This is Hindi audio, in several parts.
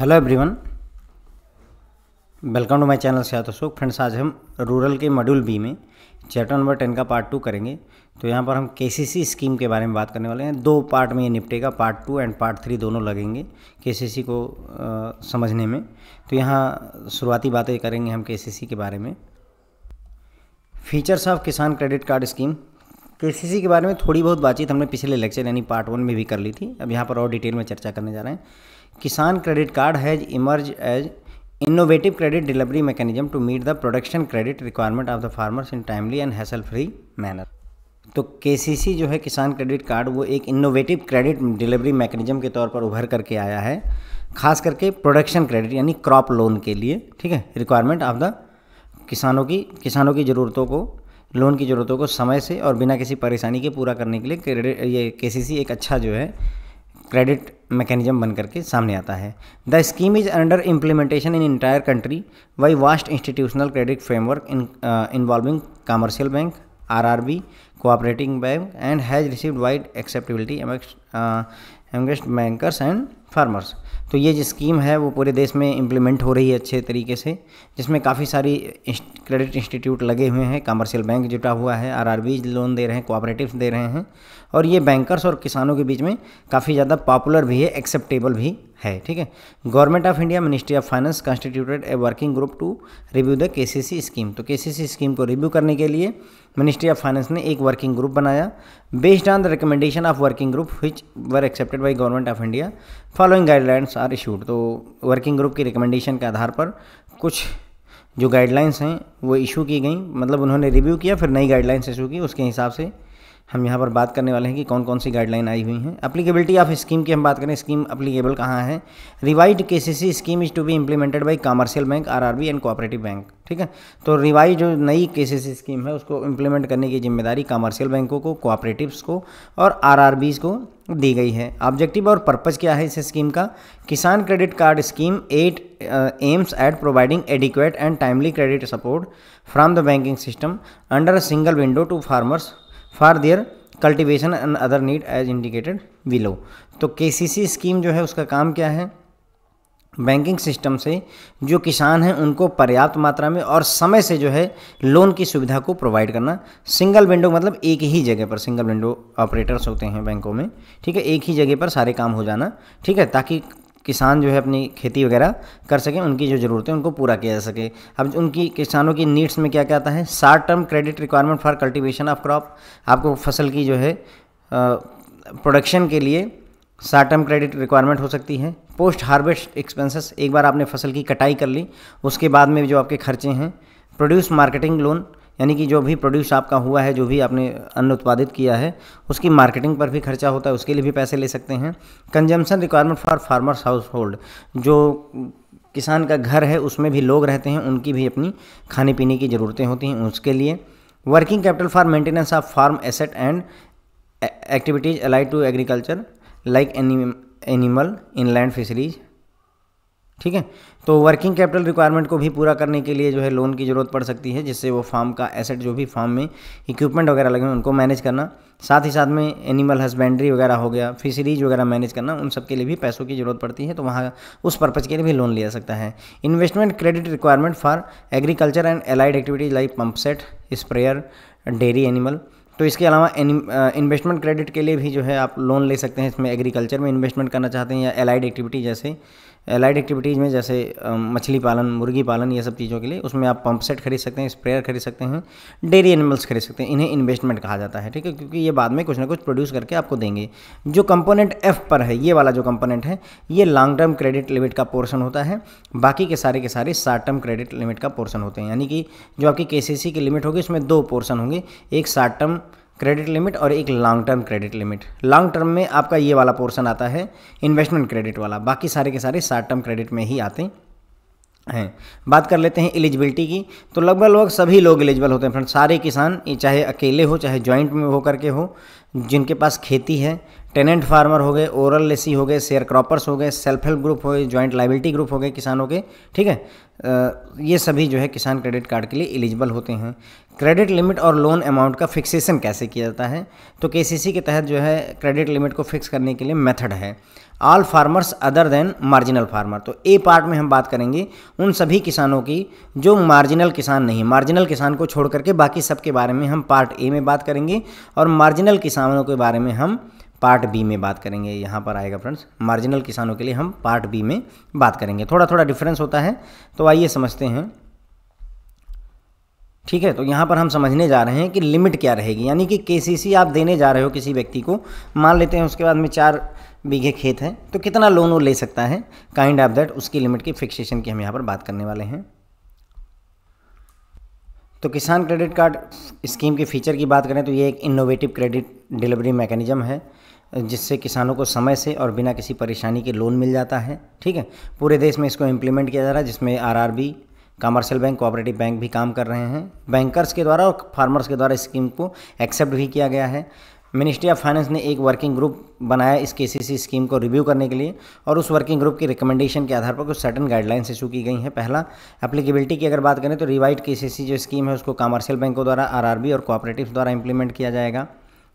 hello everyone welcome to my channel से अशोक फ्रेंड्स आज हम रूरल के मॉड्यूल बी में चैप्टर नंबर टेन का पार्ट टू करेंगे तो यहाँ पर हम केसीसी स्कीम के बारे में बात करने वाले हैं दो पार्ट में ये निपटेगा part two and part three दोनों लगेंगे केसीसी को आ, समझने में तो यहाँ शुरुआती बातें करेंगे हम के के बारे में features of Kisan credit card scheme के के बारे में थोड़ी बहुत बातचीत हमने पिछले लेक्चर यानी पार्ट वन में भी कर ली थी अब यहाँ पर और डिटेल में चर्चा करने जा रहे हैं Kisan credit card has emerge as innovative credit delivery mechanism to meet the production credit requirement of the farmers in timely and hassle free manner तो के जो है किसान क्रेडिट कार्ड वो एक इनोवेटिव क्रेडिट डिलीवरी मैकेनिज्म के तौर पर उभर करके आया है खास करके प्रोडक्शन क्रेडिट यानी क्रॉप लोन के लिए ठीक है रिक्वायरमेंट ऑफ द किसानों की किसानों की ज़रूरतों को लोन की ज़रूरतों को समय से और बिना किसी परेशानी के पूरा करने के लिए क्रेडिट ये के एक अच्छा जो है क्रेडिट मैकेनिज्म बन करके सामने आता है the scheme is under implementation in entire country by vast institutional credit framework in involving commercial bank R R B cooperating bank and has received wide acceptability amongst bankers and farmers तो ये जो स्कीम है वो पूरे देश में इम्प्लीमेंट हो रही है अच्छे तरीके से जिसमें काफ़ी सारी क्रेडिट इंस्टीट्यूट लगे हुए हैं कमर्शियल बैंक जुटा हुआ है आर आर बी लोन दे रहे हैं कोऑपरेटिव दे रहे हैं और ये बैंकर्स और किसानों के बीच में काफ़ी ज़्यादा पॉपुलर भी है एक्सेप्टेबल भी है ठीक है government of India ministry of finance constituted a working group to review the K scheme तो के स्कीम को रिव्यू करने के लिए मिनिस्ट्री ऑफ फाइनेंस ने एक वर्किंग ग्रुप बनाया based on the recommendation of working group which were accepted by government of India following guidelines are issued तो वर्किंग ग्रुप की रिकमेंडेशन के आधार पर कुछ जो गाइडलाइंस हैं वो इशू की गई मतलब उन्होंने रिव्यू किया फिर नई गाइडलाइंस इशू की उसके हिसाब से हम यहाँ पर बात करने वाले हैं कि कौन कौन सी गाइडलाइन आई हुई हैं अप्लीकेबिलिटी ऑफ स्कीम की हम बात करें स्कीम अप्लीकेबल कहाँ है revise K C scheme is to be implemented by commercial bank R and cooperative bank ठीक है तो रिवाइज जो नई के स्कीम है उसको इम्प्लीमेंट करने की जिम्मेदारी कमर्शियल बैंकों को कोऑपरेटिव्स को और आर को दी गई है ऑब्जेक्टिव और पर्पज़ क्या है इस स्कीम का Kisan credit card scheme at aims at providing adequate and timely credit support from the banking system under a single window to farmers for their cultivation and other need as indicated below तो सी स्कीम जो है उसका काम क्या है बैंकिंग सिस्टम से जो किसान हैं उनको पर्याप्त मात्रा में और समय से जो है लोन की सुविधा को प्रोवाइड करना सिंगल विंडो मतलब एक ही जगह पर सिंगल विंडो ऑपरेटर्स होते हैं बैंकों में ठीक है एक ही जगह पर सारे काम हो जाना ठीक है ताकि किसान जो है अपनी खेती वगैरह कर सकें उनकी जो ज़रूरतें उनको पूरा किया जा सके अब उनकी किसानों की नीड्स में क्या क्या आता है short term credit requirement for cultivation of crop आपको फसल की जो है प्रोडक्शन के लिए शार्ट टर्म क्रेडिट रिक्वायरमेंट हो सकती है पोस्ट हार्वेस्ट एक्सपेंसेस एक बार आपने फसल की कटाई कर ली उसके बाद में जो आपके खर्चे हैं प्रोड्यूस मार्केटिंग लोन यानी कि जो भी प्रोड्यूस आपका हुआ है जो भी आपने अन्न उत्पादित किया है उसकी मार्केटिंग पर भी खर्चा होता है उसके लिए भी पैसे ले सकते हैं consumption requirement for farmers household जो किसान का घर है उसमें भी लोग रहते हैं उनकी भी अपनी खाने पीने की ज़रूरतें होती हैं उसके लिए working capital for maintenance of farm asset and activities allied to agriculture like animal inland fisheries ठीक है तो वर्किंग कैपिटल रिक्वायरमेंट को भी पूरा करने के लिए जो है लोन की ज़रूरत पड़ सकती है जिससे वो फार्म का एसेट जो भी फार्म में इक्विपमेंट वगैरह लगे उनको मैनेज करना साथ ही साथ में एनिमल हस्बेंड्री वगैरह हो गया फिशरीज वगैरह मैनेज करना उन सब के लिए भी पैसों की ज़रूरत पड़ती है तो वहाँ उस पर्पज़ के लिए भी लोन लिया सकता है investment credit requirement for agriculture and allied activities like pump set sprayer dairy animal तो इसके अलावा इन्वेस्टमेंट क्रेडिट के लिए भी जो है आप लोन ले सकते हैं इसमें एग्रीकल्चर में इन्वेस्टमेंट करना चाहते हैं या एलाइड एक्टिविटी जैसे एलाइड एक्टिविटीज़ में जैसे मछली पालन मुर्गी पालन ये सब चीज़ों के लिए उसमें आप पंप सेट खरीद सकते हैं स्प्रेयर खरीद सकते हैं डेयरी एनिमल्स खरीद सकते हैं इन्हें इन्वेस्टमेंट कहा जाता है ठीक है क्योंकि ये बाद में कुछ ना कुछ प्रोड्यूस करके आपको देंगे जो कंपोनेंट एफ पर है ये वाला जो कंपोनेंट है ये लॉन्ग टर्म क्रेडिट लिमिट का पोर्सन होता है बाकी के सारे के सारे शार्ट टर्म क्रेडिट लिमिट का पोर्सन होते हैं यानी कि जो आपकी के की लिमिट होगी उसमें दो पोर्सन होंगे एक शार्ट टर्म क्रेडिट लिमिट और एक long term credit limit long term में आपका ये वाला पोर्सन आता है इन्वेस्टमेंट क्रेडिट वाला बाकी सारे के सारे शॉर्ट टर्म क्रेडिट में ही आते हैं बात कर लेते हैं एलिजिबिलिटी की तो लगभग लगभग सभी लोग एलिजिबल होते हैं फ्रेंड सारे किसान चाहे अकेले हो चाहे ज्वाइंट में हो करके हो जिनके पास खेती है टेनेंट फार्मर हो गए ओरल लेसी हो गए शेयर क्रॉपर्स हो गए सेल्फ हेल्प ग्रुप हो गए ज्वाइंट लाइबिलिटी ग्रुप हो गए किसानों के ठीक है ये सभी जो है किसान क्रेडिट कार्ड के लिए एलिजिबल होते हैं क्रेडिट लिमिट और लोन अमाउंट का फिक्सेशन कैसे किया जाता है तो के के तहत जो है क्रेडिट लिमिट को फिक्स करने के लिए मेथड है all farmers other than marginal farmer तो ए पार्ट में हम बात करेंगे उन सभी किसानों की जो मार्जिनल किसान नहीं मार्जिनल किसान को छोड़ करके बाकी सब के बारे में हम पार्ट ए में बात करेंगे और मार्जिनल किसानों के बारे में हम पार्ट बी में बात करेंगे यहाँ पर आएगा फ्रेंड्स मार्जिनल किसानों के लिए हम पार्ट बी में बात करेंगे थोड़ा थोड़ा डिफरेंस होता है तो आइए समझते हैं ठीक है तो यहाँ पर हम समझने जा रहे हैं कि लिमिट क्या रहेगी यानी कि केसीसी आप देने जा रहे हो किसी व्यक्ति को मान लेते हैं उसके बाद में चार बीघे खेत हैं तो कितना लोन वो ले सकता है काइंड ऑफ दैट उसकी लिमिट की फिक्सेशन की हम यहाँ पर बात करने वाले हैं तो किसान क्रेडिट कार्ड स्कीम के फीचर की बात करें तो ये एक इनोवेटिव क्रेडिट डिलीवरी मैकेनिज्म है जिससे किसानों को समय से और बिना किसी परेशानी के लोन मिल जाता है ठीक है पूरे देश में इसको इम्प्लीमेंट किया जा रहा है जिसमें RRB commercial bank cooperative bank भी काम कर रहे हैं बैंकर्स के द्वारा और फार्मर्स के द्वारा स्कीम को एक्सेप्ट भी किया गया है मिनिस्ट्री ऑफ फाइनेंस ने एक वर्किंग ग्रुप बनाया इस केसीसी स्कीम को रिव्यू करने के लिए और उस वर्किंग ग्रुप की रिकमेंडेशन के आधार पर कुछ सर्टन गाइडलाइंस इशू की गई हैं पहला एप्लीकेबिलिटी की अगर बात करें तो रिवाइड केसीसी जो स्कीम है उसको कमर्शियल बैंकों द्वारा आरआरबी और कोऑपरेटिव द्वारा इंप्लीमेंट किया जाएगा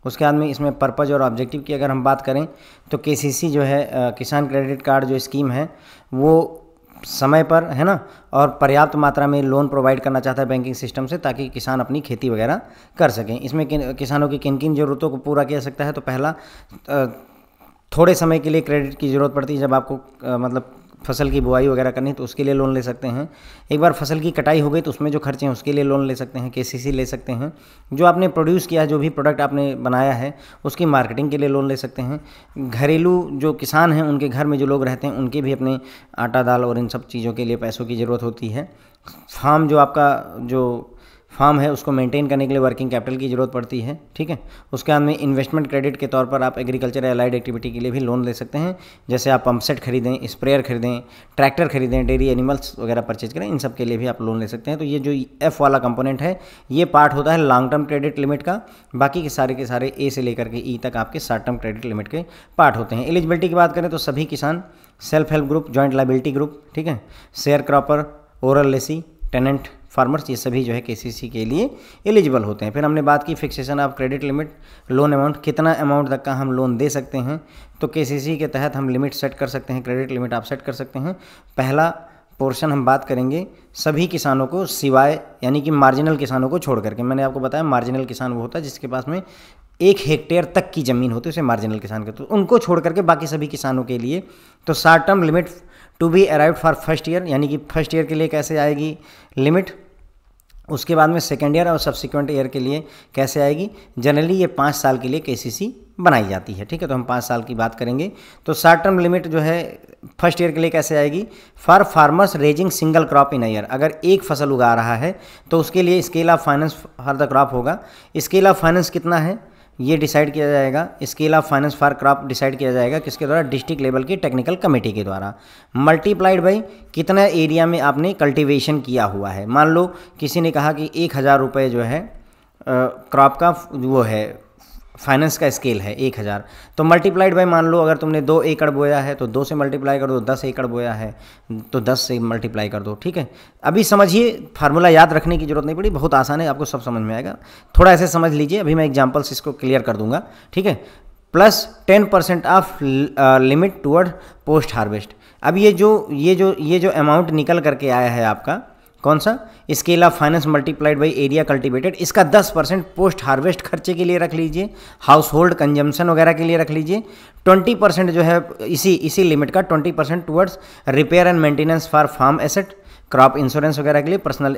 उसके बाद में इसमें पर्पज़ और ऑब्जेक्टिव की अगर हम बात करें तो के जो है किसान क्रेडिट कार्ड जो स्कीम है वो समय पर है ना और पर्याप्त मात्रा में लोन प्रोवाइड करना चाहता है बैंकिंग सिस्टम से ताकि किसान अपनी खेती वगैरह कर सकें इसमें किन किसानों की किन किन ज़रूरतों को पूरा किया सकता है तो पहला थोड़े समय के लिए क्रेडिट की ज़रूरत पड़ती है जब आपको मतलब फसल की बुआई वगैरह करनी है तो उसके लिए लोन ले सकते हैं एक बार फसल की कटाई हो गई तो उसमें जो खर्चे हैं उसके लिए लोन ले सकते हैं के ले सकते हैं जो आपने प्रोड्यूस किया है जो भी प्रोडक्ट आपने बनाया है उसकी मार्केटिंग के लिए लोन ले सकते हैं घरेलू जो किसान हैं उनके घर में जो लोग रहते हैं उनके भी अपने आटा दाल और इन सब चीज़ों के लिए पैसों की ज़रूरत होती है फार्म जो आपका जो फार्म है उसको मेंटेन करने के लिए वर्किंग कैपिटल की जरूरत पड़ती है ठीक है उसके बाद में इन्वेस्टमेंट क्रेडिट के तौर पर आप एग्रीकल्चर अलाइड एक्टिविटी के लिए भी लोन ले सकते हैं जैसे आप पंप सेट खरीदें स्प्रेयर खरीदें ट्रैक्टर खरीदें डेयरी एनिमल्स वगैरह परचेज करें इन सब के लिए भी आप लोन ले सकते हैं तो ये जो एफ वाला कंपोनेंट है ये पार्ट होता है लॉन्ग टर्म क्रेडिट लिमिट का बाकी के सारे के सारे ए से लेकर के ई e तक आपके शॉर्ट टर्म क्रेडिट लिमिट के पार्ट होते हैं एलिजिबिलिटी की बात करें तो सभी किसान self help group joint liability group ठीक है share cropper oral lessee tenant farmers ये सभी जो है के के लिए एलिजिबल होते हैं फिर हमने बात की fixation of credit limit loan amount कितना अमाउंट तक का हम लोन दे सकते हैं तो के के तहत हम लिमिट सेट कर सकते हैं क्रेडिट लिमिट आप सेट कर सकते हैं पहला पोर्शन हम बात करेंगे सभी किसानों को सिवाय यानी कि मार्जिनल किसानों को छोड़ करके मैंने आपको बताया मार्जिनल किसान वो होता है जिसके पास में एक हेक्टेयर तक की ज़मीन होती है उसे मार्जिनल किसान कहते हैं तो उनको छोड़ करके बाकी सभी किसानों के लिए तो short term limit to be arrive for first year यानी कि फर्स्ट ईयर के लिए कैसे आएगी लिमिट उसके बाद में सेकेंड ईयर और सब्सिक्वेंट ईयर के लिए कैसे आएगी जनरली ये पाँच साल के लिए के बनाई जाती है ठीक है तो हम पाँच साल की बात करेंगे तो शार्ट टर्म लिमिट जो है फर्स्ट ईयर के लिए कैसे आएगी for farmers raising single crop in year अगर एक फसल उगा रहा है तो उसके लिए स्केल ऑफ फाइनेंस हर द क्रॉप होगा स्केल ऑफ फाइनेंस कितना है ये डिसाइड किया जाएगा scale of finance for crop decide किया जाएगा किसके द्वारा डिस्ट्रिक्ट लेवल की टेक्निकल कमेटी के द्वारा मल्टीप्लाइड बाई कितना एरिया में आपने कल्टीवेशन किया हुआ है मान लो किसी ने कहा कि एक हज़ार रुपये जो है क्रॉप का वो है फाइनेंस का स्केल है एक हज़ार तो मल्टीप्लाइड बाई मान लो अगर तुमने दो एकड़ बोया है तो दो से मल्टीप्लाई कर दो दस एकड़ बोया है तो दस से मल्टीप्लाई कर दो ठीक है अभी समझिए फार्मूला याद रखने की जरूरत नहीं पड़ी बहुत आसान है आपको सब समझ में आएगा थोड़ा ऐसे समझ लीजिए अभी मैं एग्जाम्पल्स इसको क्लियर कर दूंगा ठीक है plus ten percent of limit toward post harvest अब ये जो ये जो ये जो अमाउंट निकल करके आया है आपका कौन सा scale of finance multiplied by area cultivated इसका 10 परसेंट पोस्ट हार्वेस्ट खर्चे के लिए रख लीजिए हाउस होल्ड कंजम्पन वगैरह के लिए रख लीजिए 20 परसेंट जो है इसी इसी लिमिट का 20 percent towards repair and maintenance for farm asset crop insurance वगैरह के लिए personal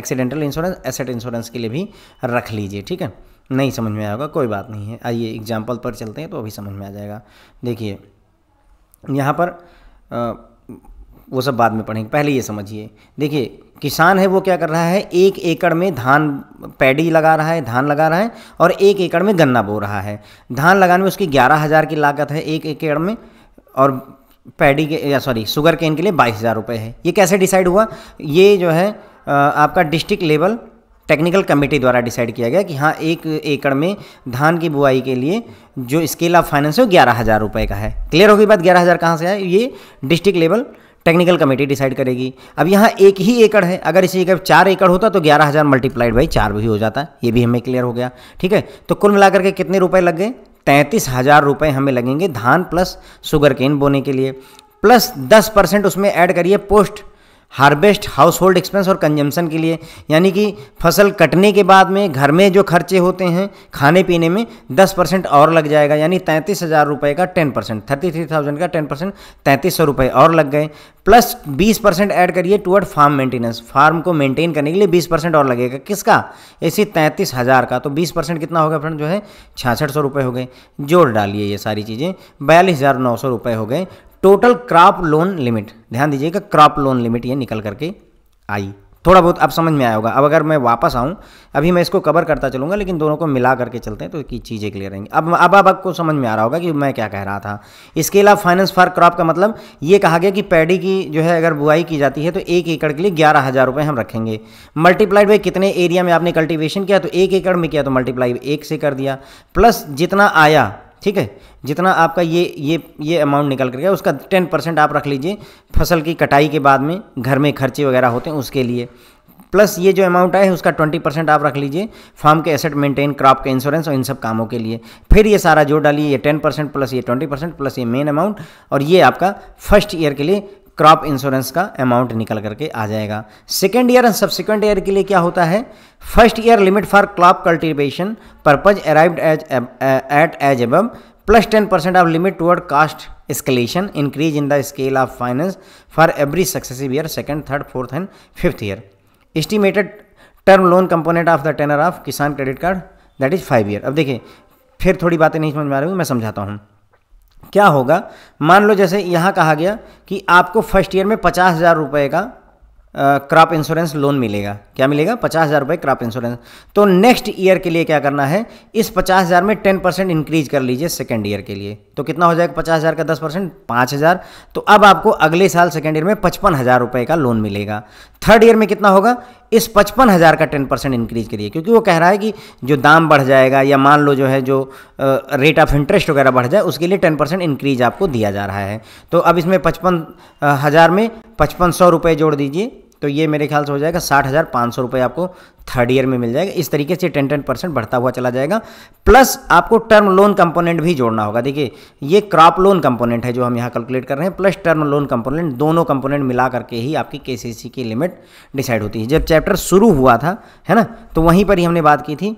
accidental insurance asset insurance के लिए भी रख लीजिए ठीक है नहीं समझ में आएगा कोई बात नहीं है आइए एग्जाम्पल पर चलते हैं तो अभी समझ में आ जाएगा देखिए यहाँ पर आ, वो सब बाद में पढ़ेंगे पहले ये समझिए देखिए किसान है वो क्या कर रहा है एक एकड़ में धान पैडी लगा रहा है धान लगा रहा है और एक एकड़ में गन्ना बो रहा है धान लगाने में उसकी ग्यारह हज़ार की लागत है एक एकड़ में और पैडी के या सॉरी शुगर केन के लिए बाईस हज़ार रुपये है ये कैसे डिसाइड हुआ ये जो है आपका डिस्ट्रिक्ट लेवल टेक्निकल कमेटी द्वारा डिसाइड किया गया कि हाँ एक एकड़ में धान की बुआई के लिए जो स्केल ऑफ फाइनेंस है वो ग्यारह हज़ार रुपये का है क्लियर होगी बात ग्यारह हज़ार कहाँ से आए ये district level technical committee decide करेगी अब यहाँ एक ही एकड़ है अगर इसी जगह चार एकड़ होता तो ग्यारह हज़ार मल्टीप्लाइड बाई चार भी हो जाता ये भी हमें क्लियर हो गया ठीक है तो कुल मिलाकर के कितने रुपए लग गए तैंतीस हज़ार रुपये हमें लगेंगे धान प्लस शुगर केन बोने के लिए प्लस दस परसेंट उसमें ऐड करिए post harvest household expense और कंजम्पशन के लिए यानी कि फसल कटने के बाद में घर में जो खर्चे होते हैं खाने पीने में दस परसेंट और लग जाएगा यानी तैंतीस हज़ार रुपये का ten percent thirty three thousand का टेन परसेंट तैंतीस सौ रुपये और लग गए प्लस बीस परसेंट ऐड करिए टूअर्ड फार्म मेंटेनेंस फार्म को मेंटेन करने के लिए बीस परसेंट और लगेगा किसका ऐसी तैंतीस हज़ार का तो बीस परसेंट कितना होगा फ्रेंड जो है छियासठ सौ रुपये हो गए जोड़ डालिए ये सारी चीज़ें बयालीस हज़ार नौ सौ रुपये हो गए टोटल क्रॉप लोन लिमिट ध्यान दीजिएगा क्रॉप लोन लिमिट ये निकल करके आई थोड़ा बहुत अब समझ में आया होगा अब अगर मैं वापस आऊँ अभी मैं इसको कवर करता चलूँगा लेकिन दोनों को मिला करके चलते हैं तो की चीज़ें क्लियर रहेंगी अब अब अब आपको समझ में आ रहा होगा कि मैं क्या कह रहा था इसके अलावा फाइनेंस फॉर क्रॉप का मतलब ये कहा गया कि पैडी की जो है अगर बुआई की जाती है तो एक एकड़ के लिए ग्यारह हज़ार रुपये हम रखेंगे मल्टीप्लाइड बाई कितने एरिया में आपने कल्टिवेशन किया तो एक एकड़ में किया तो मल्टीप्लाई एक से कर दिया प्लस जितना आया ठीक है जितना आपका ये ये ये अमाउंट निकल कर गया उसका टेन परसेंट आप रख लीजिए फसल की कटाई के बाद में घर में खर्चे वगैरह होते हैं उसके लिए प्लस ये जो अमाउंट आए उसका ट्वेंटी परसेंट आप रख लीजिए फार्म के एसेट मेंटेन क्रॉप के इंश्योरेंस और इन सब कामों के लिए फिर ये सारा जोड़ डालिए ये टेन परसेंट प्लस ये ट्वेंटी परसेंट प्लस ये मेन अमाउंट और ये आपका फर्स्ट ईयर के लिए क्रॉप इंश्योरेंस का अमाउंट निकल करके आ जाएगा second year and subsequent year के लिए क्या होता है first year limit for crop cultivation purpose arrived as at as अब plus ten percent of limit toward cost escalation increase in the scale of finance for every successive year second third fourth and fifth year estimated term loan component of the tenure of Kisan credit card that is five year अब देखिए फिर थोड़ी बातें नहीं समझ में आ रही मैं समझाता हूँ क्या होगा मान लो जैसे यहाँ कहा गया कि आपको फर्स्ट ईयर में पचास हज़ार रुपये का क्रॉप इंश्योरेंस लोन मिलेगा क्या मिलेगा पचास हज़ार रुपये क्रॉप इंश्योरेंस तो नेक्स्ट ईयर के लिए क्या करना है इस पचास हज़ार में टेन परसेंट इंक्रीज कर लीजिए सेकेंड ईयर के लिए तो कितना हो जाएगा पचास हज़ार का दस परसेंट पाँच हज़ार तो अब आपको अगले साल सेकेंड ईयर में पचपन हज़ार रुपये का लोन मिलेगा थर्ड ईयर में कितना होगा इस पचपन हज़ार का टेन परसेंट इंक्रीज़ करिए क्योंकि वो कह रहा है कि जो दाम बढ़ जाएगा या मान लो जो है जो रेट ऑफ इंटरेस्ट वगैरह बढ़ जाए उसके लिए टेन परसेंट इंक्रीज़ आपको दिया जा रहा है तो अब इसमें पचपन हज़ार में पचपन सौ रुपये जोड़ दीजिए तो ये मेरे ख्याल से हो जाएगा साठ हज़ार पाँच सौ रुपये आपको थर्ड ईयर में मिल जाएगा इस तरीके से टेन टेन परसेंट बढ़ता हुआ चला जाएगा प्लस आपको टर्म लोन कंपोनेंट भी जोड़ना होगा देखिए ये क्रॉप लोन कंपोनेंट है जो हम यहाँ कैलकुलेट कर रहे हैं प्लस टर्म लोन कंपोनेंट दोनों कंपोनेंट मिला करके ही आपकी के की लिमिट डिसाइड होती है जब चैप्टर शुरू हुआ था है ना तो वहीं पर ही हमने बात की थी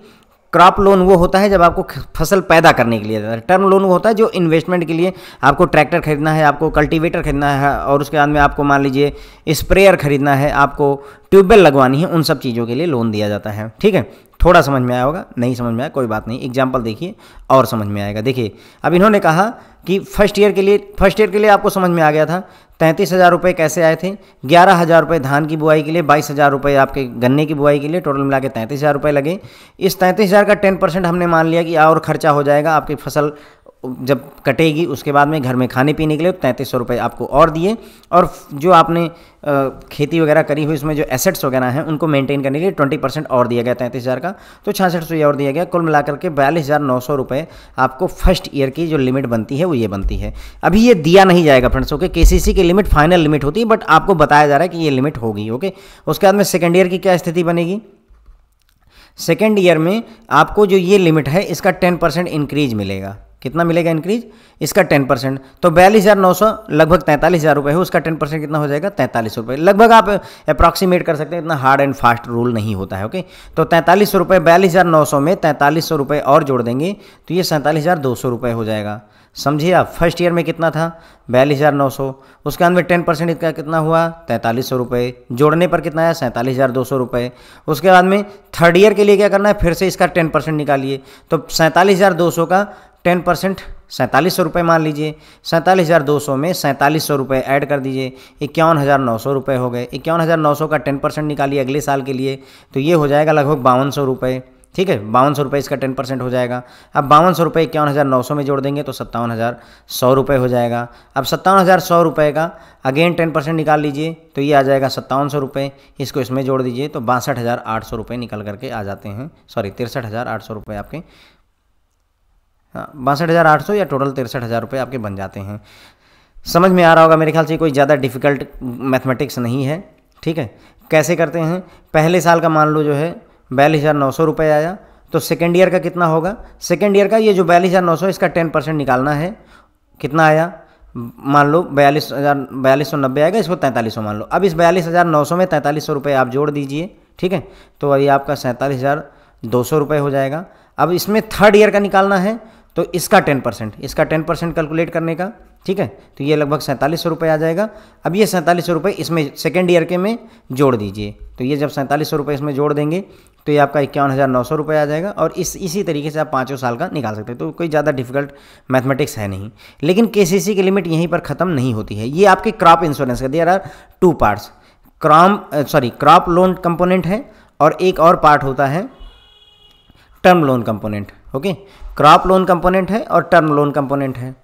क्रॉप लोन वो होता है जब आपको फसल पैदा करने के लिए देता है टर्म लोन वो होता है जो इन्वेस्टमेंट के लिए आपको ट्रैक्टर खरीदना है आपको कल्टीवेटर खरीदना है और उसके बाद में आपको मान लीजिए स्प्रेयर खरीदना है आपको ट्यूबवेल लगवानी है उन सब चीज़ों के लिए लोन दिया जाता है ठीक है थोड़ा समझ में आया होगा नहीं समझ में आया कोई बात नहीं एग्जाम्पल देखिए और समझ में आएगा देखिए अब इन्होंने कहा कि फर्स्ट ईयर के लिए फर्स्ट ईयर के लिए आपको समझ में आ गया था तैंतीस हज़ार रुपये कैसे आए थे ग्यारह हज़ार रुपये धान की बुआई के लिए बाईस हज़ार रुपये आपके गन्ने की बुआई के लिए टोटल मिला के तैंतीस हज़ार रुपये लगे इस तैंतीस हज़ार का टेन परसेंट हमने मान लिया कि और खर्चा हो जाएगा आपकी फसल जब कटेगी उसके बाद में घर में खाने पीने के लिए तैंतीस सौ रुपये आपको और दिए और जो आपने खेती वगैरह करी हुई उसमें जो एसेट्स वगैरह हैं उनको मेंटेन करने के लिए ट्वेंटी परसेंट और दिया गया तैंतीस हज़ार का तो छियासठ सौ ये और दिया गया कुल मिलाकर के बयालीस हज़ार नौ सौ रुपये आपको फर्स्ट ईयर की जो लिमिट बनती है वो ये बनती है अभी ये दिया नहीं जाएगा फ्रेंड्स ओके के सी की लिमिट फाइनल लिमिट होती है बट आपको बताया जा रहा है कि ये लिमिट होगी ओके उसके बाद में सेकेंड ईयर की क्या स्थिति बनेगी सेकेंड ईयर में आपको जो ये लिमिट है इसका टेन परसेंट इंक्रीज मिलेगा कितना मिलेगा इंक्रीज इसका टेन परसेंट तो बयालीस हज़ार नौ सौ लगभग तैंतालीस हज़ार रुपये है उसका टेन परसेंट कितना हो जाएगा तैंतालीस रुपये लगभग आप अप्रॉक्सीमेट कर सकते हैं इतना हार्ड एंड फास्ट रूल नहीं होता है ओके तो तैंतालीस सौ रुपये बयालीस हज़ार नौ सौ में तैंतालीस सौ रुपये और जोड़ देंगे तो ये सैंतालीस हज़ार दो सौ रुपये हो जाएगा समझिए आप फर्स्ट ईयर में कितना था बयालीस हज़ार नौ सौ उसके अंदर टेन परसेंट इसका कितना हुआ तैंतालीस सौ रुपये जोड़ने पर कितना आया सैंतालीस हज़ार दो सौ रुपये उसके बाद में थर्ड ईयर के लिए क्या करना है फिर से इसका टेन परसेंट निकालिए तो सैंतालीस हज़ार दो सौ का टेन परसेंट सैंतालीस सौ रुपये मान लीजिए सैंतालीस हज़ार दो सौ में सैंतालीस सौ रुपये ऐड कर दीजिए इक्यावन हज़ार नौ सौ रुपये हो गए इक्यावन हज़ार नौ सौ का टेन परसेंट निकालिए अगले साल के लिए तो ये हो जाएगा लगभग बावन सौ रुपये ठीक है बावन सौ रुपये इसका टेन परसेंट हो जाएगा अब बावन सौ रुपये इक्यावन हज़ार नौ सौ में जोड़ देंगे तो सत्तावन हज़ार सौ रुपये हो जाएगा अब सत्तावन हज़ार सौ रुपये का अगेन टेन परसेंट निकाल लीजिए तो ये आ जाएगा सत्तावन सौ रुपये इसको इसमें जोड़ दीजिए तो बासठ हज़ार आठ सौ रुपये निकल करके आ जाते हैं सॉरी तिरसठ हज़ार आठ सौ रुपये आपके हाँ, बासठ हज़ार आठ सौ या टोटल तिरसठ हज़ार रुपये आपके बन जाते हैं समझ में आ रहा होगा मेरे ख्याल से कोई ज़्यादा डिफ़िकल्ट मैथमेटिक्स नहीं है ठीक है कैसे करते हैं पहले साल का मान लो जो है बयालीस हज़ार नौ सौ रुपये आया तो सेकेंड ईयर का कितना होगा सेकेंड ईयर का ये जो बयालीस हज़ार नौ सौ इसका टेन परसेंट निकालना है कितना आया मान लो बयालीस हज़ार बयालीस सौ नब्बे आएगा इसको तैंतालीस सौ मान लो अब इस बयालीस हज़ार नौ सौ में तैंतालीस सौ रुपये आप जोड़ दीजिए ठीक है तो ये आपका सैंतालीस हज़ार दो सौ रुपये हो जाएगा अब इसमें थर्ड ईयर का निकालना है तो इसका टेन परसेंट इसका टेन परसेंट कैलकुलेट करने का ठीक है तो ये लगभग सैंतालीस सौ रुपये आ जाएगा अब ये सैंतालीस सौ रुपये इसमें सेकेंड ईयर के में जोड़ दीजिए तो ये जब सैंतालीस सौ रुपये इसमें जोड़ देंगे तो ये आपका इक्यावन हज़ार नौ सौ रुपये आ जाएगा और इस इसी तरीके से आप पाँचों साल का निकाल सकते हैं तो कोई ज़्यादा डिफिकल्ट मैथमेटिक्स है नहीं लेकिन के की लिमिट यहीं पर ख़त्म नहीं होती है ये आपके क्रॉप इंश्योरेंस का there are two parts crop sorry crop loan component है और एक और पार्ट होता है term loan component okay crop loan component है और टर्म लोन कंपोनेंट है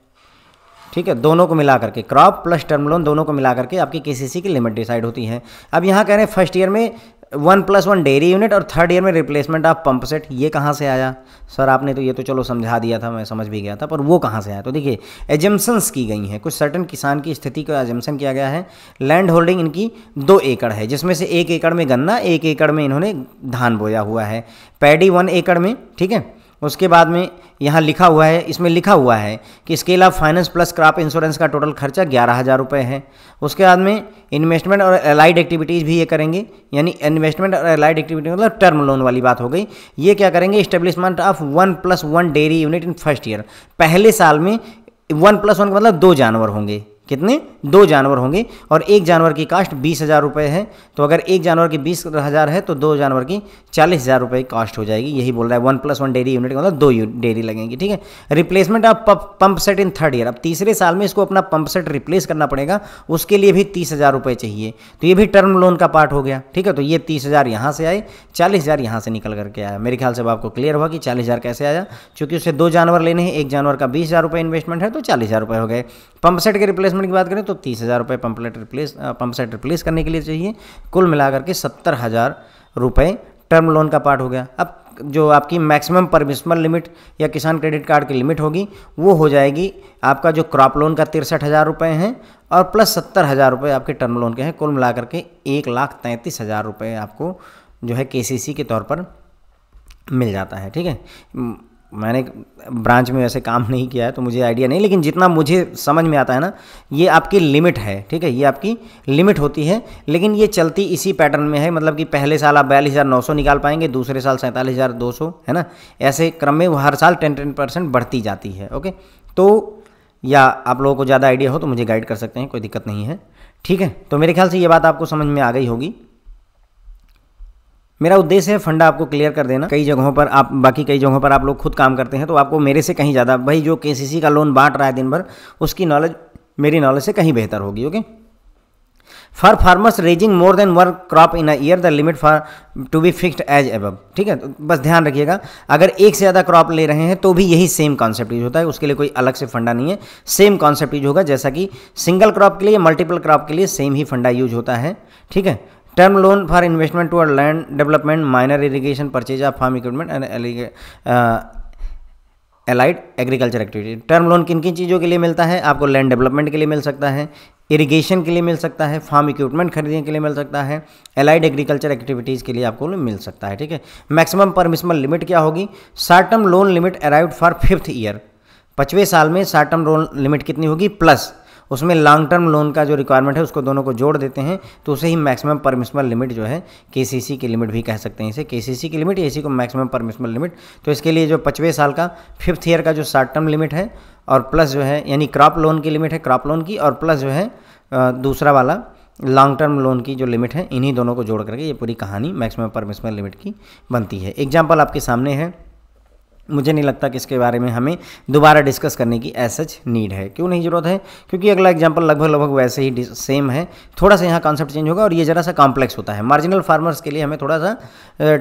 ठीक है दोनों को मिला करके क्रॉप प्लस टर्म लोन दोनों को मिला करके आपकी के की लिमिट डिसाइड होती है अब यहाँ कह रहे हैं फर्स्ट ईयर में one plus one dairy unit और थर्ड ईयर में रिप्लेसमेंट ऑफ पंप सेट ये कहाँ से आया सर आपने तो ये तो चलो समझा दिया था मैं समझ भी गया था पर वो कहाँ से आया तो देखिए एजम्सन्स की गई हैं कुछ सर्टन किसान की स्थिति का एजम्सन किया गया है लैंड होल्डिंग इनकी दो एकड़ है जिसमें से एक एकड़ में गन्ना एक एकड़ में इन्होंने धान बोया हुआ है पैडी वन एकड़ में ठीक है उसके बाद में यहाँ लिखा हुआ है इसमें लिखा हुआ है कि scale of finance plus crop insurance का टोटल खर्चा ग्यारह हज़ार रुपये है उसके बाद में इन्वेस्टमेंट और एलाइड एक्टिविटीज़ भी ये करेंगे यानी इन्वेस्टमेंट और एलाइड एक्टिविटी मतलब टर्म लोन वाली बात हो गई ये क्या करेंगे establishment of one plus one dairy unit in first year पहले साल में वन प्लस वन का मतलब दो जानवर होंगे कितने दो जानवर होंगे और एक जानवर की कास्ट बीस हज़ार रुपये है तो अगर एक जानवर की बीस हज़ार है तो दो जानवर की चालीस हज़ार रुपये की कास्ट हो जाएगी यही बोल रहा है one plus one dairy unit का मतलब दो डेयरी लगेंगी ठीक है replacement of pump set in third year अब तीसरे साल में इसको अपना पंप सेट रिप्लेस करना पड़ेगा उसके लिए भी तीस हज़ार रुपये चाहिए तो ये भी टर्म लोन का पार्ट हो गया ठीक है तो ये तीस हज़ार यहाँ से आए चालीस हज़ार यहाँ से निकल करके आया मेरे ख्याल से अब आपको क्लियर हुआ कि चालीस हज़ार कैसे आया चूँकि उससे दो जानवर लेने हैं एक जानवर का बीस हज़ार रुपये इन्वेस्टमेंट है तो चालीस हज़ार रुपये हो गए पंप सेट के रिप्लेस रिप्लेसमेंट की बात करें तो तीस हज़ार रुपये पम्पलेट रिप्लेस पंप सेट रिप्लेस करने के लिए चाहिए कुल मिलाकर के सत्तर हज़ार रुपये टर्म लोन का पार्ट हो गया अब जो आपकी मैक्सिमम परमिशनल लिमिट या किसान क्रेडिट कार्ड की लिमिट होगी वो हो जाएगी आपका जो क्रॉप लोन का तिरसठ हज़ार रुपये हैं और प्लस सत्तर हज़ार रुपये आपके टर्म लोन के हैं कुल मिलाकर के एक लाख तैंतीस हज़ार रुपये आपको जो है के के तौर पर मिल जाता है ठीक है मैंने ब्रांच में वैसे काम नहीं किया है तो मुझे आइडिया नहीं लेकिन जितना मुझे समझ में आता है ना ये आपकी लिमिट है ठीक है ये आपकी लिमिट होती है लेकिन ये चलती इसी पैटर्न में है मतलब कि पहले साल आप बयालीस हज़ार नौ सौ निकाल पाएंगे दूसरे साल सैंतालीस हज़ार दो सौ है ना ऐसे क्रम में वो हर साल टेन टेन परसेंट बढ़ती जाती है ओके तो या आप लोगों को ज़्यादा आइडिया हो तो मुझे गाइड कर सकते हैं कोई दिक्कत नहीं है ठीक है तो मेरे ख्याल से ये बात आपको समझ में आ गई होगी मेरा उद्देश्य है फंडा आपको क्लियर कर देना कई जगहों पर आप बाकी कई जगहों पर आप लोग खुद काम करते हैं तो आपको मेरे से कहीं ज़्यादा भाई जो के का लोन बांट रहा है दिन भर उसकी नॉलेज मेरी नॉलेज से कहीं बेहतर होगी okay for farmers raising more than one crop in a year the limit for to be fixed as above ठीक है तो बस ध्यान रखिएगा अगर एक से ज़्यादा क्रॉप ले रहे हैं तो भी यही सेम कॉन्सेप्ट यूज होता है उसके लिए कोई अलग से फंडा नहीं है सेम कॉन्सेप्ट यूज होगा जैसा कि सिंगल क्रॉप के लिए मल्टीपल क्रॉप के लिए सेम ही फंडा यूज होता है ठीक है term loan for investment to land development minor irrigation purchase of farm equipment and allied agriculture activity term loan किन किन चीज़ों के लिए मिलता है आपको लैंड डेवलपमेंट के लिए मिल सकता है इरिगेशन के लिए मिल सकता है फार्म इक्विपमेंट खरीदने के लिए मिल सकता है एलाइड एग्रीकल्चर एक्टिविटीज़ के लिए आपको मिल सकता है ठीक है मैक्सिमम परमिशनल लिमिट क्या होगी short term loan limit arrive for fifth year पचवें साल में शार्ट टर्म लोन लिमिट कितनी होगी प्लस उसमें लॉन्ग टर्म लोन का जो रिक्वायरमेंट है उसको दोनों को जोड़ देते हैं तो उसे ही मैक्सिमम परमिशनल लिमिट जो है के की लिमिट भी कह सकते हैं इसे के की लिमिट ए को मैक्सिमम परमिशनल लिमिट तो इसके लिए जो पचवें साल का फिफ्थ ईयर का जो शार्ट टर्म लिमिट है और प्लस जो है यानी क्रॉप लोन की लिमिट है क्रॉप लोन की और प्लस जो है दूसरा वाला लॉन्ग टर्म लोन की जो लिमिट है इन्हीं दोनों को जोड़ करके ये पूरी कहानी मैक्सिमम परमिशनल लिमिट की बनती है एग्जाम्पल आपके सामने है मुझे नहीं लगता कि इसके बारे में हमें दोबारा डिस्कस करने की एसच नीड है क्यों नहीं ज़रूरत है क्योंकि अगला एग्जाम्पल लगभग लगभग वैसे ही सेम है थोड़ा सा यहाँ कॉन्सेप्ट चेंज होगा और ये ज़रा सा कॉम्प्लेक्स होता है मार्जिनल फार्मर्स के लिए हमें थोड़ा सा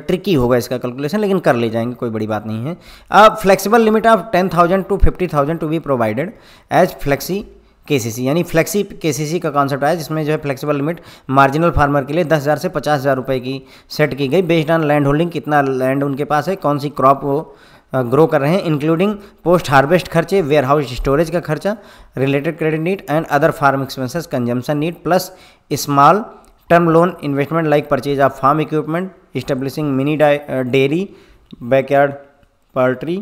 ट्रिकी होगा इसका कैलकुलेशन लेकिन कर ले जाएंगे कोई बड़ी बात नहीं है अब flexible limit of ten thousand to fifty thousand to be provided as flexi C यानी फ्लेक्सी सी का कॉन्सेप्ट आया जिसमें जो है फ्लेक्सिबल लिमिट मार्जिनल फार्मर के लिए दस हज़ार से पचास हज़ार रुपये की सेट की गई बेस्ड ऑन लैंड होल्डिंग कितना लैंड उनके पास है कौन सी क्रॉप वो ग्रो कर रहे हैं इंक्लूडिंग पोस्ट हार्वेस्ट खर्चे वेयरहाउस स्टोरेज का खर्चा related credit need and other farm expenses consumption need plus small term loan investment like purchase of farm equipment establishing mini dairy backyard poultry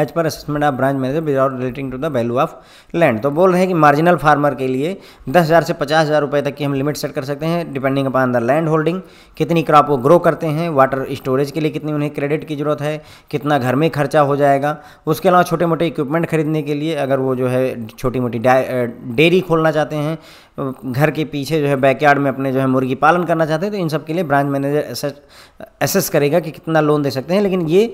as per assessment of branch manager without relating to the value of land तो बोल रहे हैं कि मार्जिनल फार्मर के लिए दस हज़ार से पचास हज़ार रुपये तक की हम लिमिट सेट कर सकते हैं depending upon the land holding कितनी क्रॉप वो ग्रो करते हैं वाटर स्टोरेज के लिए कितनी उन्हें क्रेडिट की ज़रूरत है कितना घर में खर्चा हो जाएगा उसके अलावा छोटे मोटे इक्विपमेंट खरीदने के लिए अगर वो जो है छोटी मोटी डेयरी खोलना चाहते हैं घर के पीछे जो है बैकयार्ड में अपने जो है मुर्गी पालन करना चाहते हैं तो इन सब के लिए ब्रांच मैनेजर एसेस करेगा कि कितना लोन दे सकते हैं लेकिन ये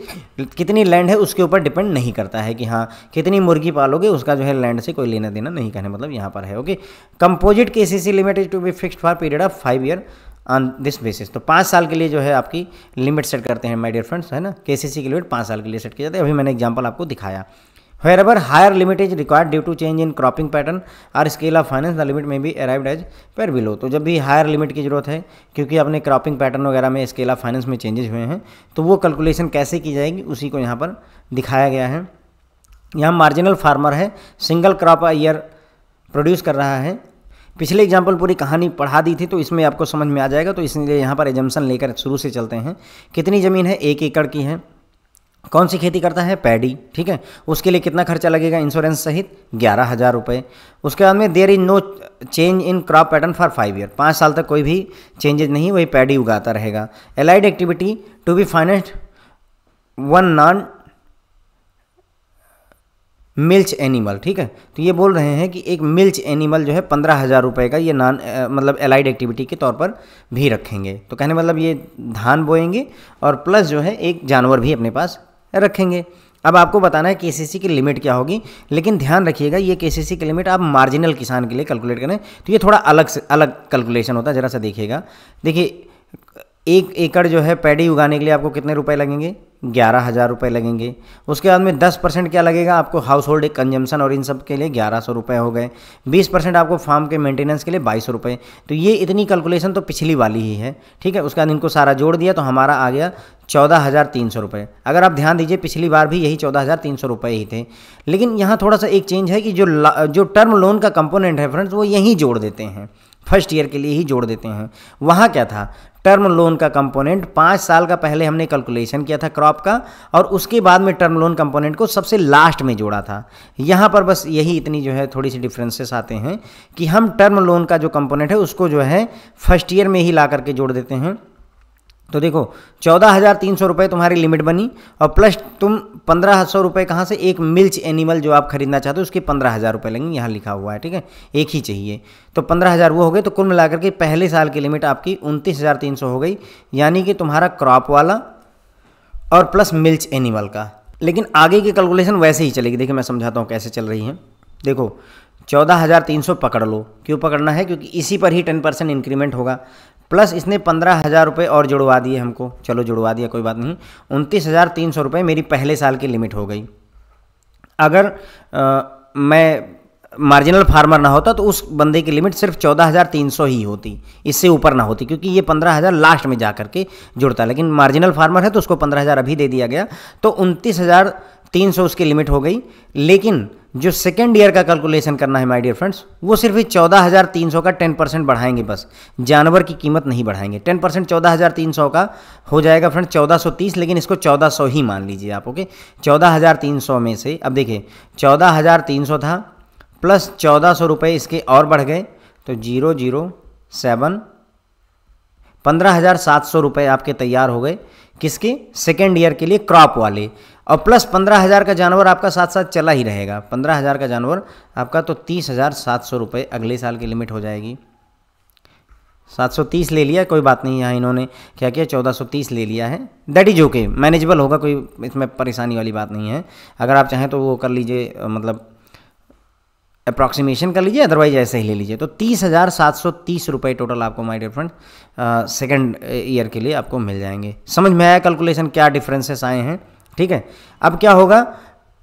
कितनी लैंड है उसके ऊपर डिपेंड नहीं करता है कि हाँ कितनी मुर्गी पालोगे उसका जो है लैंड से कोई लेना देना नहीं कहने मतलब यहाँ पर है okay composite K C C limit is to be fixed for period of five year on this basis तो पाँच साल के लिए जो है आपकी लिमिट सेट करते हैं माय डियर फ्रेंड्स है ना के सी की लिमिट पाँच साल के लिए सेट की जाती है अभी मैंने एग्जाम्पल आपको दिखाया ever higher limit is required due to change in cropping pattern or scale of finance the limit में भी arrived एज पर बिलो तो जब भी हायर लिमिट की ज़रूरत है क्योंकि अपने क्रॉपिंग पैटर्न वगैरह में स्केल ऑफ फाइनेंस में चेंजेस हुए हैं तो वो कैलकुलेशन कैसे की जाएगी उसी को यहाँ पर दिखाया गया है यहाँ मार्जिनल फार्मर है सिंगल क्रॉप ईयर प्रोड्यूस कर रहा है पिछले एग्जाम्पल पूरी कहानी पढ़ा दी थी तो इसमें आपको समझ में आ जाएगा तो इसलिए यहाँ पर एजम्सन लेकर शुरू से चलते हैं कितनी ज़मीन है एक एकड़ की है कौन सी खेती करता है पैडी ठीक है उसके लिए कितना खर्चा लगेगा इंश्योरेंस सहित ग्यारह हज़ार रुपये उसके बाद में there is no change in crop pattern for five year पाँच साल तक कोई भी चेंजेज नहीं वही पैडी उगाता रहेगा allied activity to be financed one non milch animal ठीक है तो ये बोल रहे हैं कि एक मिल्च एनिमल जो है पंद्रह हज़ार रुपये का ये नॉन मतलब एलाइड एक्टिविटी के तौर पर भी रखेंगे तो कहने मतलब ये धान बोएंगे और प्लस जो है एक जानवर भी अपने पास रखेंगे अब आपको बताना है के की लिमिट क्या होगी लेकिन ध्यान रखिएगा ये के की लिमिट आप मार्जिनल किसान के लिए कैलकुलेट करें तो ये थोड़ा अलग से अलग कैलकुलेशन होता है ज़रा सा देखिएगा देखिए एक एकड़ जो है पैडी उगाने के लिए आपको कितने रुपए लगेंगे ग्यारह हज़ार रुपये लगेंगे उसके बाद में दस परसेंट क्या लगेगा आपको हाउस होल्ड कंजम्पशन और इन सब के लिए ग्यारह सौ रुपये हो गए बीस परसेंट आपको फार्म के मेंटेनेंस के लिए बाईस सौ रुपये तो ये इतनी कैलकुलेशन तो पिछली वाली ही है ठीक है उसके बाद इनको सारा जोड़ दिया तो हमारा आ गया चौदह हज़ार तीन सौ रुपये अगर आप ध्यान दीजिए पिछली बार भी यही चौदह हज़ार तीन सौ रुपये ही थे लेकिन यहाँ थोड़ा सा एक चेंज है कि जो जो टर्म लोन का कंपोनेंट है फ्रेंड्स वो यहीं जोड़ देते हैं फर्स्ट ईयर के लिए ही जोड़ देते हैं वहाँ क्या था टर्म लोन का कंपोनेंट पाँच साल का पहले हमने कैलकुलेशन किया था क्रॉप का और उसके बाद में टर्म लोन कंपोनेंट को सबसे लास्ट में जोड़ा था यहाँ पर बस यही इतनी जो है थोड़ी सी डिफरेंसेस आते हैं कि हम टर्म लोन का जो कंपोनेंट है उसको जो है फर्स्ट ईयर में ही ला करके जोड़ देते हैं तो देखो चौदह हज़ार तीन सौ रुपये तुम्हारी लिमिट बनी और प्लस तुम पंद्रह सौ रुपये कहाँ से एक मिल्च एनिमल जो आप खरीदना चाहते हो उसके पंद्रह हज़ार रुपये लेंगे यहाँ लिखा हुआ है ठीक है एक ही चाहिए तो पंद्रह हज़ार वो हो गए तो कुल मिलाकर के पहले साल की लिमिट आपकी उनतीस हज़ार तीन सौ हो गई यानी कि तुम्हारा क्रॉप वाला और प्लस मिल्च एनिमल का लेकिन आगे की कैलकुलेशन वैसे ही चलेगी देखिए मैं समझाता हूँ कैसे चल रही है देखो चौदह हज़ार तीन सौ पकड़ लो क्यों पकड़ना है क्योंकि इसी पर ही टेन परसेंट इंक्रीमेंट होगा प्लस इसने पंद्रह हज़ार रुपये और जुड़वा दिए हमको चलो जुड़वा दिया कोई बात नहीं उनतीस हज़ार तीन सौ रुपये मेरी पहले साल की लिमिट हो गई अगर आ, मैं मार्जिनल फार्मर ना होता तो उस बंदे की लिमिट सिर्फ चौदह हज़ार तीन सौ ही होती इससे ऊपर ना होती क्योंकि ये पंद्रह हज़ार लास्ट में जा करके जुड़ता लेकिन मार्जिनल फार्मर है तो उसको पंद्रह हज़ार अभी दे दिया गया तो उनतीस हज़ार तीन सौ उसकी लिमिट हो गई लेकिन जो सेकेंड ईयर का कैलकुलेशन करना है माय डियर फ्रेंड्स वो सिर्फ ही चौदह हज़ार तीन सौ का टेन परसेंट बढ़ाएंगे बस जानवर की कीमत नहीं बढ़ाएंगे टेन परसेंट चौदह हज़ार तीन सौ का हो जाएगा फ्रेंड चौदह सौ तीस लेकिन इसको चौदह सौ ही मान लीजिए आप ओके चौदह हज़ार तीन सौ में से अब देखिए चौदह हज़ार तीन सौ था प्लस चौदह सौ रुपये इसके और बढ़ गए तो जीरो जीरो सेवन पंद्रह हज़ार सात सौ रुपये आपके तैयार हो गए किसकी सेकेंड ईयर के लिए क्रॉप वाले और प्लस पंद्रह हज़ार का जानवर आपका साथ साथ चला ही रहेगा पंद्रह हज़ार का जानवर आपका तो तीस हज़ार सात सौ रुपये अगले साल की लिमिट हो जाएगी सात सौ तीस ले लिया कोई बात नहीं यहाँ इन्होंने क्या किया चौदह सौ तीस ले लिया है दैट इज ओके मैनेजेबल होगा कोई इसमें परेशानी वाली बात नहीं है अगर आप चाहें तो वो कर लीजिए मतलब अप्रॉक्सीमेशन कर लीजिए अदरवाइज ऐसे ही ले लीजिए तो तीस हज़ार सात सौ तीस रुपये टोटल आपको my dear friend second year के लिए आपको मिल जाएंगे समझ में आया कैलकुलेशन क्या डिफरेंसेस आए हैं ठीक है अब क्या होगा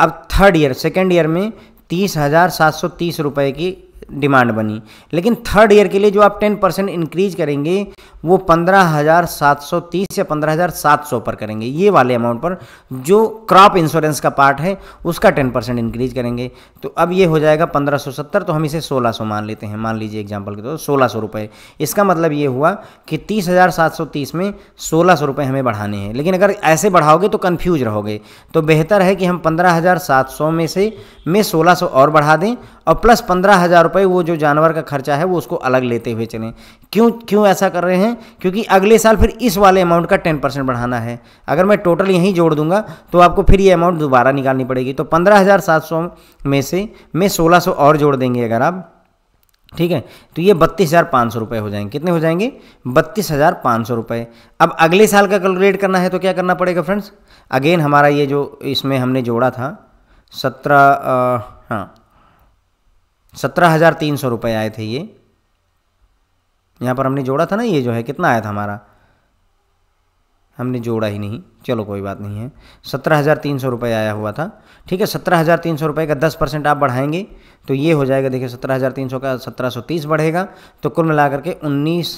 अब थर्ड ईयर सेकेंड ईयर में तीस हज़ार सात सौ तीस रुपये की डिमांड बनी लेकिन थर्ड ईयर के लिए जो आप टेन परसेंट इंक्रीज करेंगे वो पंद्रह हज़ार सात सौ तीस या पंद्रह हज़ार सात सौ पर करेंगे ये वाले अमाउंट पर जो क्रॉप इंश्योरेंस का पार्ट है उसका टेन परसेंट इंक्रीज करेंगे तो अब ये हो जाएगा पंद्रह सौ सत्तर तो हम इसे सोलह सौ मान लेते हैं मान लीजिए एग्जाम्पल के तौर तो, सोलह सौ रुपये इसका मतलब ये हुआ कि तीस हज़ार सात सौ तीस में सोलह सौ रुपये हमें बढ़ाने हैं लेकिन अगर ऐसे बढ़ाओगे तो कन्फ्यूज रहोगे तो बेहतर है कि हम पंद्रह हज़ार सात सौ में से में सोलह सौ और बढ़ा दें और प्लस पंद्रह हज़ार पाए वो जो जानवर का खर्चा है वो उसको अलग लेते हुए चलें क्यों क्यों ऐसा कर रहे हैं क्योंकि अगले साल फिर इस वाले अमाउंट का टेन परसेंट बढ़ाना है अगर मैं टोटल यहीं जोड़ दूंगा तो आपको फिर ये अमाउंट दोबारा निकालनी पड़ेगी तो पंद्रह हज़ार सात सौ में से मैं सोलह सौ और जोड़ देंगे अगर आप ठीक है तो ये बत्तीस हज़ार पाँच सौ रुपये हो जाएंगे कितने हो जाएंगे बत्तीस हज़ार पाँच सौ रुपये अब अगले साल का कैलकुलेट करना है तो क्या करना पड़ेगा फ्रेंड्स अगेन हमारा ये जो इसमें हमने जोड़ा था सत्रह हाँ सत्रह हज़ार तीन सौ रुपये आए थे ये यहाँ पर हमने जोड़ा था ना ये जो है कितना आया था हमारा हमने जोड़ा ही नहीं चलो कोई बात नहीं है सत्रह हज़ार तीन सौ रुपये आया हुआ था ठीक है सत्रह हज़ार तीन सौ रुपये का दस परसेंट आप बढ़ाएंगे तो ये हो जाएगा देखिए सत्रह हज़ार तीन सौ का सत्रह सौ तीस बढ़ेगा तो कुल मिलाकर के उन्नीस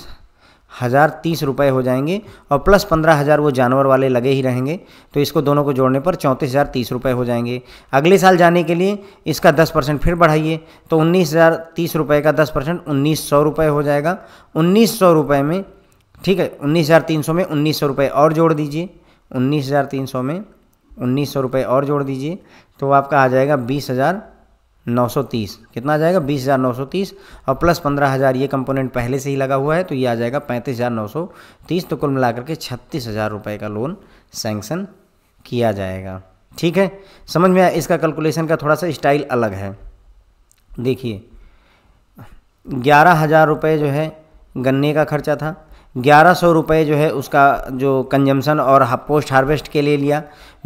हज़ार तीस रुपये हो जाएंगे और प्लस पंद्रह हज़ार वो जानवर वाले लगे ही रहेंगे तो इसको दोनों को जोड़ने पर चौंतीस हज़ार तीस रुपये हो जाएंगे अगले साल जाने के लिए इसका दस परसेंट फिर बढ़ाइए तो उन्नीस हज़ार तीस रुपये का दस परसेंट उन्नीस सौ रुपये हो जाएगा उन्नीस सौ रुपये में ठीक है उन्नीस हज़ार तीन सौ में उन्नीस सौ रुपये और जोड़ दीजिए उन्नीस हज़ार तीन सौ में उन्नीस सौ रुपये और जोड़ दीजिए तो आपका आ जाएगा बीस हज़ार 930 कितना आ जाएगा 20,930 और प्लस 15,000 ये कंपोनेंट पहले से ही लगा हुआ है तो ये आ जाएगा 35,930 तो कुल मिलाकर के छत्तीस हज़ार रुपये का लोन सैंक्शन किया जाएगा ठीक है समझ में आया इसका कैलकुलेशन का थोड़ा सा स्टाइल अलग है देखिए ग्यारह हज़ार रुपये जो है गन्ने का खर्चा था ग्यारह सौ रुपये जो है उसका जो कंजम्पशन और पोस्ट हार्वेस्ट के ले लिया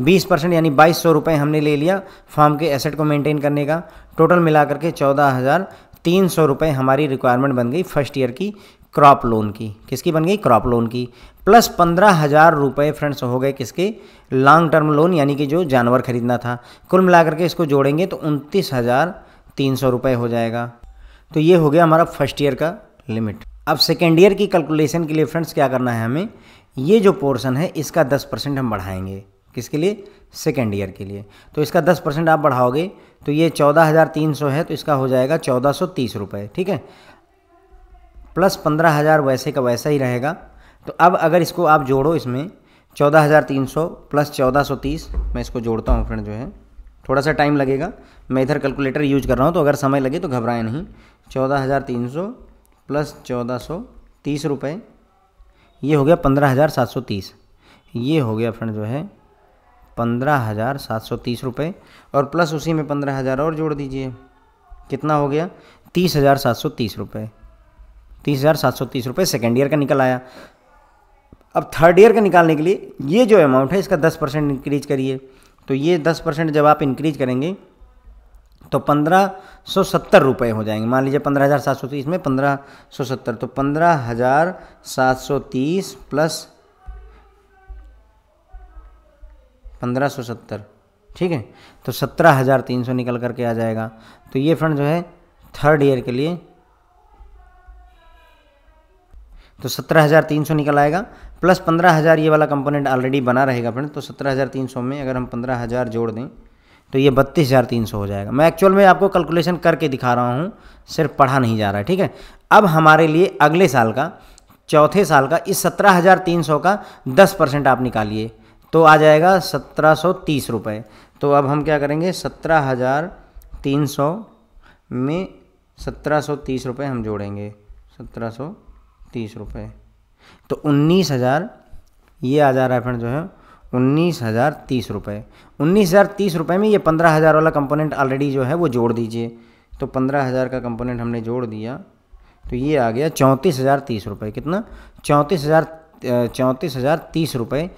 बीस परसेंट यानी बाईस सौ रुपये हमने ले लिया फार्म के एसेट को मेंटेन करने का टोटल मिला करके चौदह हज़ार तीन सौ रुपये हमारी रिक्वायरमेंट बन गई फर्स्ट ईयर की क्रॉप लोन की किसकी बन गई क्रॉप लोन की प्लस पंद्रह हज़ार रुपये फ्रेंड्स हो गए किसके लॉन्ग टर्म लोन यानी कि जो जानवर खरीदना था कुल मिलाकर के इसको जोड़ेंगे तो उनतीस हज़ार तीन सौ रुपये हो जाएगा तो ये हो गया हमारा फर्स्ट ईयर का लिमिट अब सेकेंड ईयर की कैलकुलेशन के लिए फ्रेंड्स क्या करना है हमें ये जो पोर्शन है इसका दस परसेंट हम बढ़ाएंगे किसके लिए सेकेंड ईयर के लिए तो इसका दस परसेंट आप बढ़ाओगे तो ये चौदह हज़ार तीन सौ है तो इसका हो जाएगा चौदह सौ तीस रुपये ठीक है प्लस पंद्रह हज़ार वैसे का वैसा ही रहेगा तो अब अगर इसको आप जोड़ो इसमें चौदह हज़ार तीन सौ प्लस चौदह सौ तीस मैं इसको जोड़ता हूँ फ्रेंड जो है थोड़ा सा टाइम लगेगा मैं इधर कैलकुलेटर यूज कर रहा हूँ तो अगर समय लगे तो घबराएं नहीं चौदह हज़ार तीन सौ प्लस चौदह सौ तीस रुपये ये हो गया पंद्रह हज़ार सात सौ तीस ये हो गया फ्रेंड जो है पंद्रह हज़ार सात सौ तीस रुपये और प्लस उसी में पंद्रह हज़ार और जोड़ दीजिए कितना हो गया तीस हज़ार सात सौ तीस रुपये तीस हज़ार सात सौ तीस रुपये सेकेंड ईयर का निकल आया अब थर्ड ईयर का निकालने के लिए ये जो अमाउंट है इसका दस परसेंट इंक्रीज करिए तो ये दस परसेंट जब आप इंक्रीज करेंगे तो पंद्रह सौ सत्तर रुपये हो जाएंगे मान लीजिए पंद्रह हज़ार सात सौ तीस में पंद्रह सौ सत्तर तो पंद्रह हज़ार सात सौ तीस प्लस पंद्रह सौ सत्तर ठीक है तो सत्रह हज़ार तीन सौ निकल करके आ जाएगा तो ये फंड जो है थर्ड ईयर के लिए तो सत्रह हज़ार तीन सौ निकल आएगा प्लस पंद्रह हज़ार ये वाला कंपोनेंट ऑलरेडी बना रहेगा फ्रेंड तो सत्रह हज़ार तीन सौ में अगर हम पंद्रह हज़ार जोड़ दें तो ये बत्तीस हज़ार तीन सौ हो जाएगा मैं एक्चुअल में आपको कैलकुलेशन करके दिखा रहा हूँ सिर्फ पढ़ा नहीं जा रहा है ठीक है अब हमारे लिए अगले साल का चौथे साल का इस सत्रह हज़ार तीन सौ का दस परसेंट आप निकालिए तो आ जाएगा सत्रह सौ तीस रुपये तो अब हम क्या करेंगे सत्रह हज़ार तीन सौ में सत्रह सौ तीस रुपये हम जोड़ेंगे सत्रह सौ तीस रुपये तो उन्नीस हज़ार ये आ जा रहा है फ्रेंड जो है उन्नीस हज़ार तीस रुपये उन्नीस हज़ार तीस रुपये में ये पंद्रह हज़ार वाला कंपोनेंट ऑलरेडी जो है वो जोड़ दीजिए तो पंद्रह हज़ार का कंपोनेंट हमने जोड़ दिया तो ये आ गया चौंतीस हज़ार तीस रुपये कितना चौंतीस हज़ार चौंतीस हज़ार तीस रुपये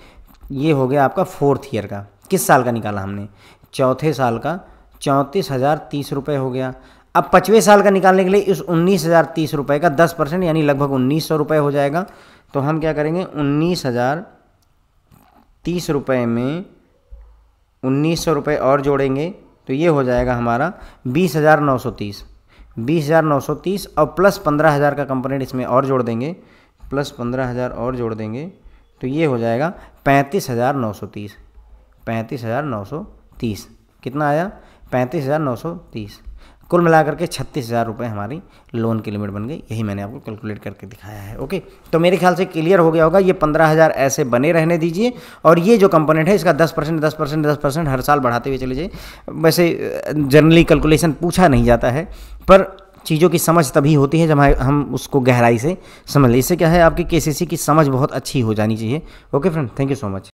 ये हो गया आपका फोर्थ ईयर का किस साल का निकाला हमने चौथे साल का चौंतीस हज़ार तीस रुपये हो गया अब पचवें साल का निकालने के लिए इस उन्नीस हज़ार तीस रुपये का दस परसेंट यानी लगभग उन्नीस सौ रुपये हो जाएगा तो हम क्या करेंगे उन्नीस हज़ार तीस रुपये में उन्नीस सौ रुपये और जोड़ेंगे तो ये हो जाएगा हमारा बीस हज़ार नौ सौ तीस बीस हज़ार नौ सौ तीस और प्लस पंद्रह हज़ार का कंपोनेंट इसमें और जोड़ देंगे प्लस पंद्रह हज़ार और जोड़ देंगे तो ये हो जाएगा पैंतीस हज़ार नौ सौ तीस पैंतीस हज़ार नौ सौ तीस कितना आया पैंतीस हज़ार नौ सौ तीस कुल मिलाकर के छत्तीस हज़ार रुपये हमारी लोन की लिमिट बन गई यही मैंने आपको कैलकुलेट करके दिखाया है ओके तो मेरे ख्याल से क्लियर हो गया होगा ये पंद्रह हज़ार ऐसे बने रहने दीजिए और ये जो कंपोनेंट है इसका दस परसेंट दस परसेंट दस परसेंट हर साल बढ़ाते हुए चले जाइए वैसे जनरली कैलकुलेशन पूछा नहीं जाता है पर चीज़ों की समझ तभी होती है जब हम उसको गहराई से समझ लें इससे क्या है आपकी के की समझ बहुत अच्छी हो जानी चाहिए okay friend thank you so much